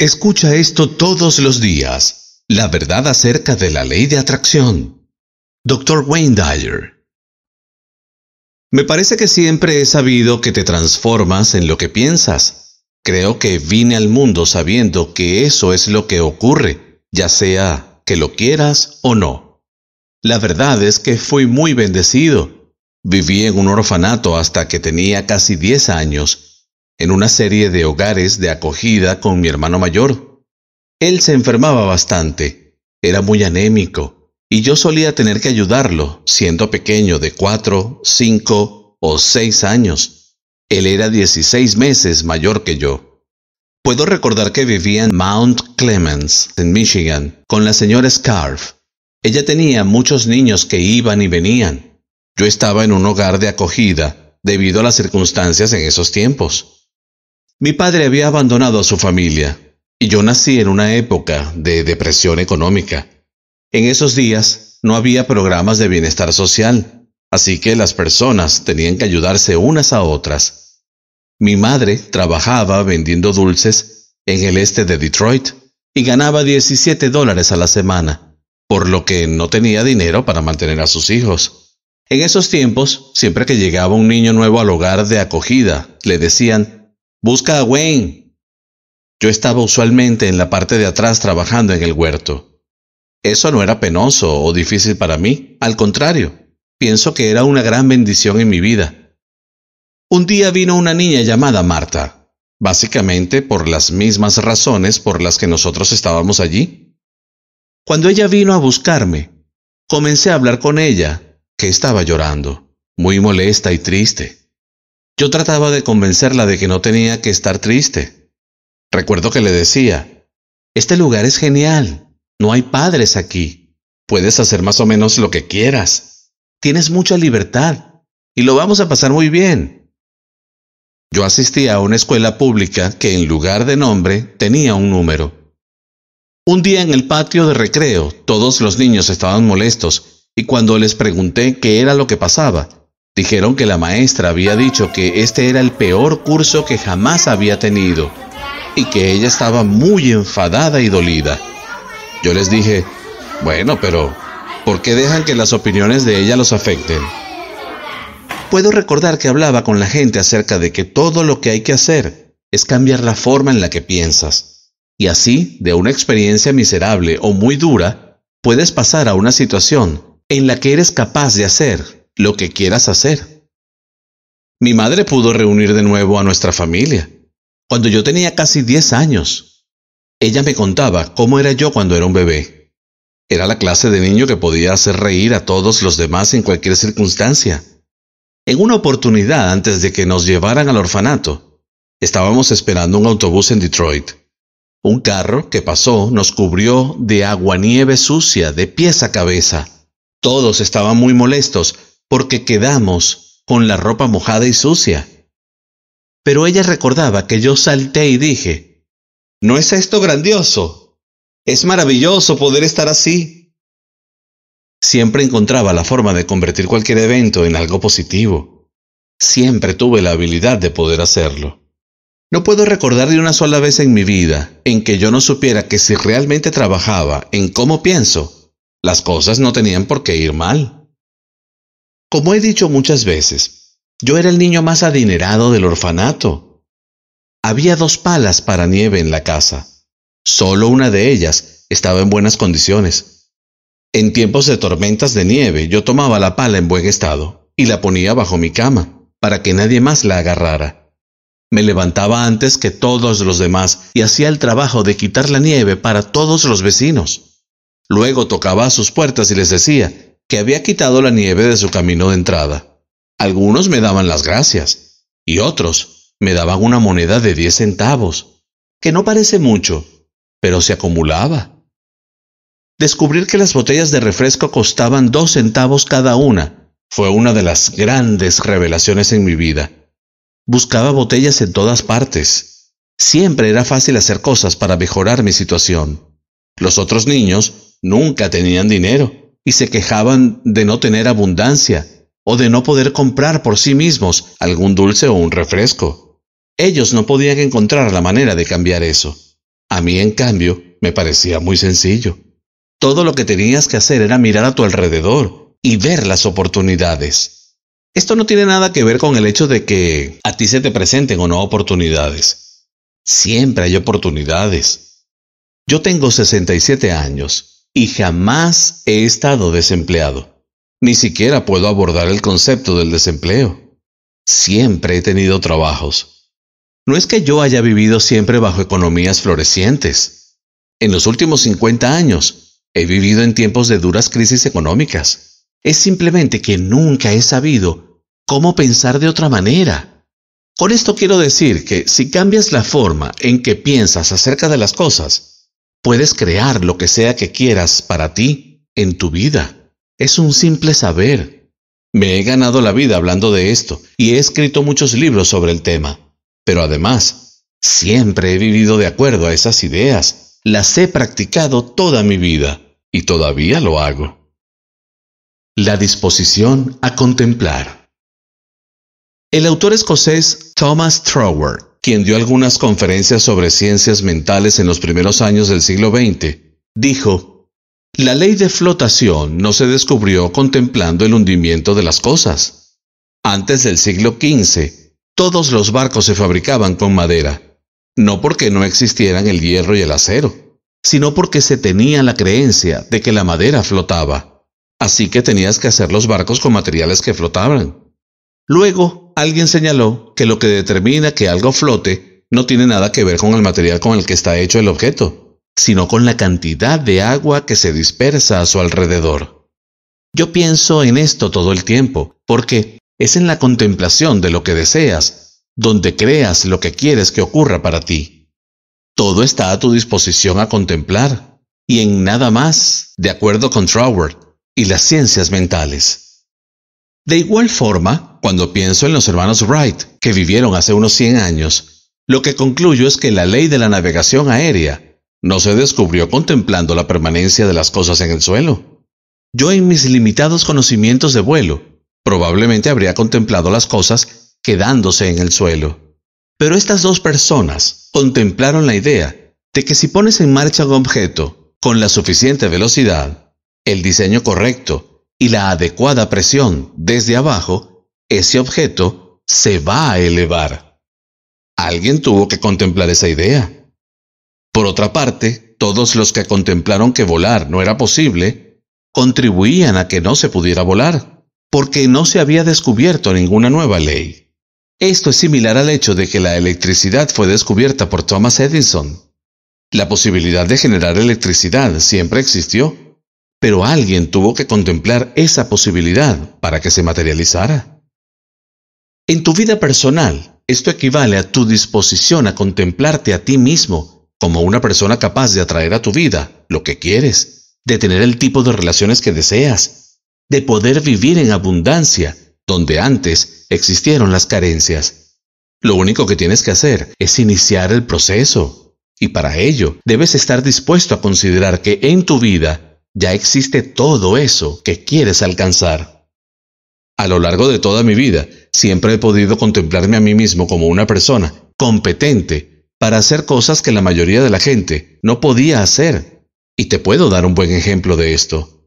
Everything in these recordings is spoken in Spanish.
Escucha esto todos los días. La verdad acerca de la ley de atracción. Dr. Wayne Dyer. Me parece que siempre he sabido que te transformas en lo que piensas. Creo que vine al mundo sabiendo que eso es lo que ocurre, ya sea que lo quieras o no. La verdad es que fui muy bendecido. Viví en un orfanato hasta que tenía casi 10 años en una serie de hogares de acogida con mi hermano mayor. Él se enfermaba bastante, era muy anémico, y yo solía tener que ayudarlo, siendo pequeño de cuatro, cinco o seis años. Él era 16 meses mayor que yo. Puedo recordar que vivía en Mount Clemens, en Michigan, con la señora Scarf. Ella tenía muchos niños que iban y venían. Yo estaba en un hogar de acogida debido a las circunstancias en esos tiempos. Mi padre había abandonado a su familia y yo nací en una época de depresión económica. En esos días no había programas de bienestar social, así que las personas tenían que ayudarse unas a otras. Mi madre trabajaba vendiendo dulces en el este de Detroit y ganaba 17 dólares a la semana, por lo que no tenía dinero para mantener a sus hijos. En esos tiempos, siempre que llegaba un niño nuevo al hogar de acogida, le decían, Busca a Wayne. Yo estaba usualmente en la parte de atrás trabajando en el huerto. Eso no era penoso o difícil para mí, al contrario, pienso que era una gran bendición en mi vida. Un día vino una niña llamada Marta, básicamente por las mismas razones por las que nosotros estábamos allí. Cuando ella vino a buscarme, comencé a hablar con ella, que estaba llorando, muy molesta y triste. Yo trataba de convencerla de que no tenía que estar triste. Recuerdo que le decía, este lugar es genial, no hay padres aquí, puedes hacer más o menos lo que quieras, tienes mucha libertad y lo vamos a pasar muy bien. Yo asistía a una escuela pública que en lugar de nombre tenía un número. Un día en el patio de recreo todos los niños estaban molestos y cuando les pregunté qué era lo que pasaba, Dijeron que la maestra había dicho que este era el peor curso que jamás había tenido y que ella estaba muy enfadada y dolida. Yo les dije, bueno, pero ¿por qué dejan que las opiniones de ella los afecten? Puedo recordar que hablaba con la gente acerca de que todo lo que hay que hacer es cambiar la forma en la que piensas. Y así, de una experiencia miserable o muy dura, puedes pasar a una situación en la que eres capaz de hacer lo que quieras hacer. Mi madre pudo reunir de nuevo a nuestra familia. Cuando yo tenía casi 10 años, ella me contaba cómo era yo cuando era un bebé. Era la clase de niño que podía hacer reír a todos los demás en cualquier circunstancia. En una oportunidad antes de que nos llevaran al orfanato, estábamos esperando un autobús en Detroit. Un carro que pasó nos cubrió de agua nieve sucia de pies a cabeza. Todos estaban muy molestos porque quedamos con la ropa mojada y sucia. Pero ella recordaba que yo salté y dije, ¿No es esto grandioso? Es maravilloso poder estar así. Siempre encontraba la forma de convertir cualquier evento en algo positivo. Siempre tuve la habilidad de poder hacerlo. No puedo recordar de una sola vez en mi vida en que yo no supiera que si realmente trabajaba en cómo pienso, las cosas no tenían por qué ir mal. Como he dicho muchas veces, yo era el niño más adinerado del orfanato. Había dos palas para nieve en la casa. Solo una de ellas estaba en buenas condiciones. En tiempos de tormentas de nieve yo tomaba la pala en buen estado y la ponía bajo mi cama para que nadie más la agarrara. Me levantaba antes que todos los demás y hacía el trabajo de quitar la nieve para todos los vecinos. Luego tocaba a sus puertas y les decía, que había quitado la nieve de su camino de entrada. Algunos me daban las gracias y otros me daban una moneda de diez centavos, que no parece mucho, pero se acumulaba. Descubrir que las botellas de refresco costaban dos centavos cada una fue una de las grandes revelaciones en mi vida. Buscaba botellas en todas partes. Siempre era fácil hacer cosas para mejorar mi situación. Los otros niños nunca tenían dinero y se quejaban de no tener abundancia o de no poder comprar por sí mismos algún dulce o un refresco. Ellos no podían encontrar la manera de cambiar eso. A mí, en cambio, me parecía muy sencillo. Todo lo que tenías que hacer era mirar a tu alrededor y ver las oportunidades. Esto no tiene nada que ver con el hecho de que a ti se te presenten o no oportunidades. Siempre hay oportunidades. Yo tengo 67 años y jamás he estado desempleado. Ni siquiera puedo abordar el concepto del desempleo. Siempre he tenido trabajos. No es que yo haya vivido siempre bajo economías florecientes. En los últimos 50 años he vivido en tiempos de duras crisis económicas. Es simplemente que nunca he sabido cómo pensar de otra manera. Con esto quiero decir que si cambias la forma en que piensas acerca de las cosas, Puedes crear lo que sea que quieras para ti en tu vida. Es un simple saber. Me he ganado la vida hablando de esto y he escrito muchos libros sobre el tema. Pero además, siempre he vivido de acuerdo a esas ideas. Las he practicado toda mi vida y todavía lo hago. La disposición a contemplar. El autor escocés Thomas Troward quien dio algunas conferencias sobre ciencias mentales en los primeros años del siglo XX, dijo, La ley de flotación no se descubrió contemplando el hundimiento de las cosas. Antes del siglo XV, todos los barcos se fabricaban con madera, no porque no existieran el hierro y el acero, sino porque se tenía la creencia de que la madera flotaba, así que tenías que hacer los barcos con materiales que flotaban. Luego, alguien señaló que lo que determina que algo flote no tiene nada que ver con el material con el que está hecho el objeto, sino con la cantidad de agua que se dispersa a su alrededor. Yo pienso en esto todo el tiempo, porque es en la contemplación de lo que deseas, donde creas lo que quieres que ocurra para ti. Todo está a tu disposición a contemplar, y en nada más, de acuerdo con Troward y las ciencias mentales. De igual forma, cuando pienso en los hermanos Wright, que vivieron hace unos 100 años, lo que concluyo es que la ley de la navegación aérea no se descubrió contemplando la permanencia de las cosas en el suelo. Yo en mis limitados conocimientos de vuelo, probablemente habría contemplado las cosas quedándose en el suelo. Pero estas dos personas contemplaron la idea de que si pones en marcha un objeto con la suficiente velocidad, el diseño correcto y la adecuada presión desde abajo, ese objeto se va a elevar. Alguien tuvo que contemplar esa idea. Por otra parte, todos los que contemplaron que volar no era posible, contribuían a que no se pudiera volar, porque no se había descubierto ninguna nueva ley. Esto es similar al hecho de que la electricidad fue descubierta por Thomas Edison. La posibilidad de generar electricidad siempre existió, pero alguien tuvo que contemplar esa posibilidad para que se materializara. En tu vida personal, esto equivale a tu disposición a contemplarte a ti mismo como una persona capaz de atraer a tu vida lo que quieres, de tener el tipo de relaciones que deseas, de poder vivir en abundancia donde antes existieron las carencias. Lo único que tienes que hacer es iniciar el proceso, y para ello debes estar dispuesto a considerar que en tu vida ya existe todo eso que quieres alcanzar. A lo largo de toda mi vida, siempre he podido contemplarme a mí mismo como una persona competente para hacer cosas que la mayoría de la gente no podía hacer. Y te puedo dar un buen ejemplo de esto.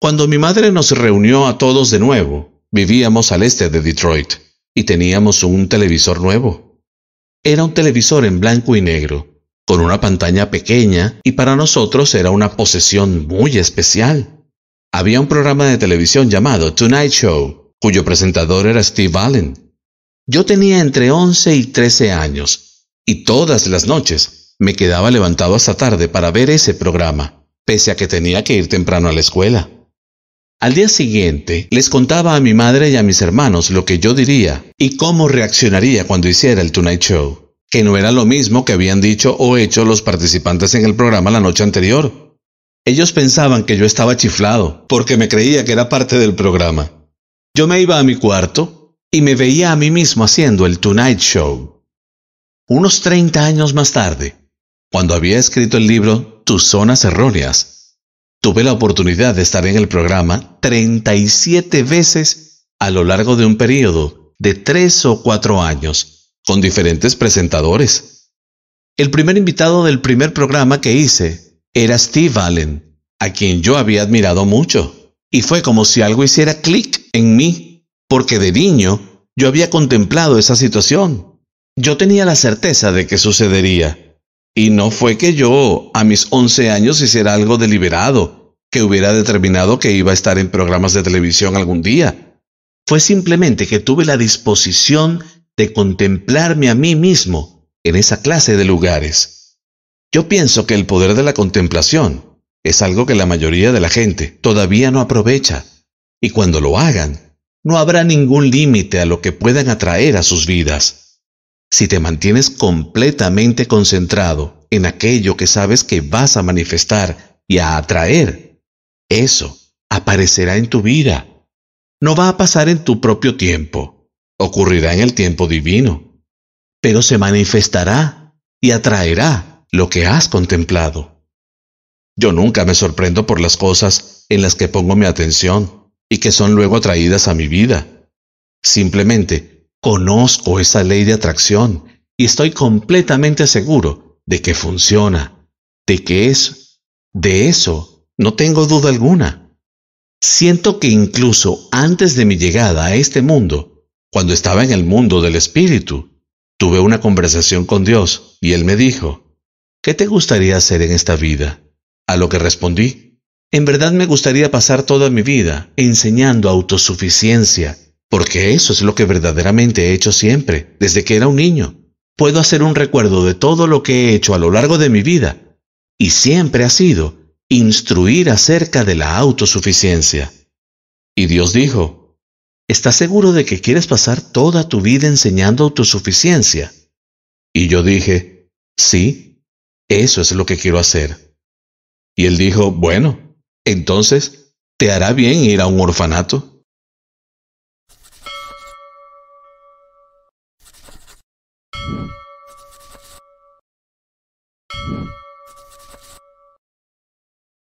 Cuando mi madre nos reunió a todos de nuevo, vivíamos al este de Detroit y teníamos un televisor nuevo. Era un televisor en blanco y negro, con una pantalla pequeña y para nosotros era una posesión muy especial. Había un programa de televisión llamado Tonight Show, cuyo presentador era Steve Allen. Yo tenía entre 11 y 13 años y todas las noches me quedaba levantado hasta tarde para ver ese programa, pese a que tenía que ir temprano a la escuela. Al día siguiente les contaba a mi madre y a mis hermanos lo que yo diría y cómo reaccionaría cuando hiciera el Tonight Show que no era lo mismo que habían dicho o hecho los participantes en el programa la noche anterior. Ellos pensaban que yo estaba chiflado, porque me creía que era parte del programa. Yo me iba a mi cuarto y me veía a mí mismo haciendo el Tonight Show. Unos 30 años más tarde, cuando había escrito el libro Tus Zonas Erróneas, tuve la oportunidad de estar en el programa 37 veces a lo largo de un periodo de 3 o 4 años con diferentes presentadores. El primer invitado del primer programa que hice era Steve Allen, a quien yo había admirado mucho, y fue como si algo hiciera clic en mí, porque de niño yo había contemplado esa situación. Yo tenía la certeza de que sucedería, y no fue que yo, a mis 11 años, hiciera algo deliberado, que hubiera determinado que iba a estar en programas de televisión algún día. Fue simplemente que tuve la disposición de contemplarme a mí mismo en esa clase de lugares. Yo pienso que el poder de la contemplación es algo que la mayoría de la gente todavía no aprovecha, y cuando lo hagan, no habrá ningún límite a lo que puedan atraer a sus vidas. Si te mantienes completamente concentrado en aquello que sabes que vas a manifestar y a atraer, eso aparecerá en tu vida. No va a pasar en tu propio tiempo ocurrirá en el tiempo divino, pero se manifestará y atraerá lo que has contemplado. Yo nunca me sorprendo por las cosas en las que pongo mi atención y que son luego atraídas a mi vida. Simplemente conozco esa ley de atracción y estoy completamente seguro de que funciona, de que es, de eso no tengo duda alguna. Siento que incluso antes de mi llegada a este mundo, cuando estaba en el mundo del espíritu, tuve una conversación con Dios y Él me dijo, ¿qué te gustaría hacer en esta vida? A lo que respondí, en verdad me gustaría pasar toda mi vida enseñando autosuficiencia, porque eso es lo que verdaderamente he hecho siempre, desde que era un niño. Puedo hacer un recuerdo de todo lo que he hecho a lo largo de mi vida, y siempre ha sido instruir acerca de la autosuficiencia. Y Dios dijo, ¿Estás seguro de que quieres pasar toda tu vida enseñando autosuficiencia? Y yo dije, sí, eso es lo que quiero hacer. Y él dijo, bueno, entonces, ¿te hará bien ir a un orfanato?